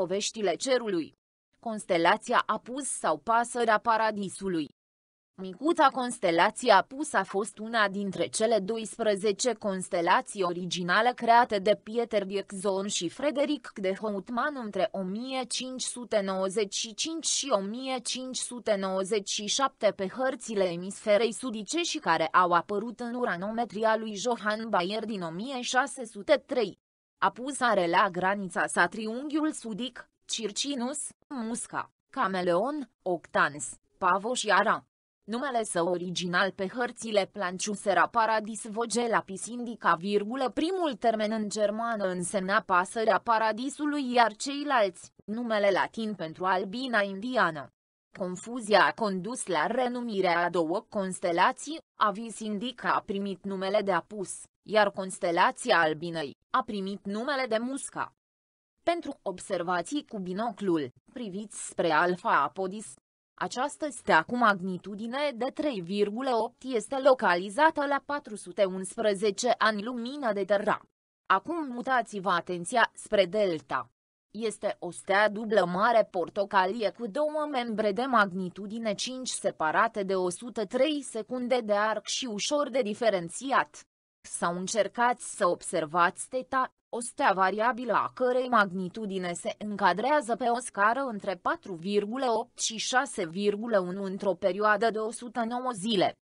Poveștile cerului. Constelația Apus sau Pasărea Paradisului. Micuta constelație Apus a fost una dintre cele 12 constelații originale create de Pieter Dirkzon și Frederick de Houtman între 1595 și 1597 pe hărțile emisferei sudice și care au apărut în uranometria lui Johann Bayer din 1603. Apusare la granița sa triunghiul sudic, Circinus, Musca, Cameleon, Octans, Pavo și Ara. Numele său original pe hărțile era paradis vogelapis indica virgulă primul termen în germană însemna pasărea paradisului iar ceilalți, numele latin pentru albina indiană. Confuzia a condus la renumirea a două constelații, Avis indica a primit numele de apus, iar constelația albinei a primit numele de musca. Pentru observații cu binoclul, priviți spre Alfa Apodis. Această stea cu magnitudine de 3,8 este localizată la 411 ani lumină de Terra. Acum mutați-vă atenția spre Delta. Este o stea dublă mare portocalie cu două membre de magnitudine 5 separate de 103 secunde de arc și ușor de diferențiat sau încercați să observați teta, o stea variabilă a cărei magnitudine se încadrează pe o scară între 4,8 și 6,1 într-o perioadă de 109 zile.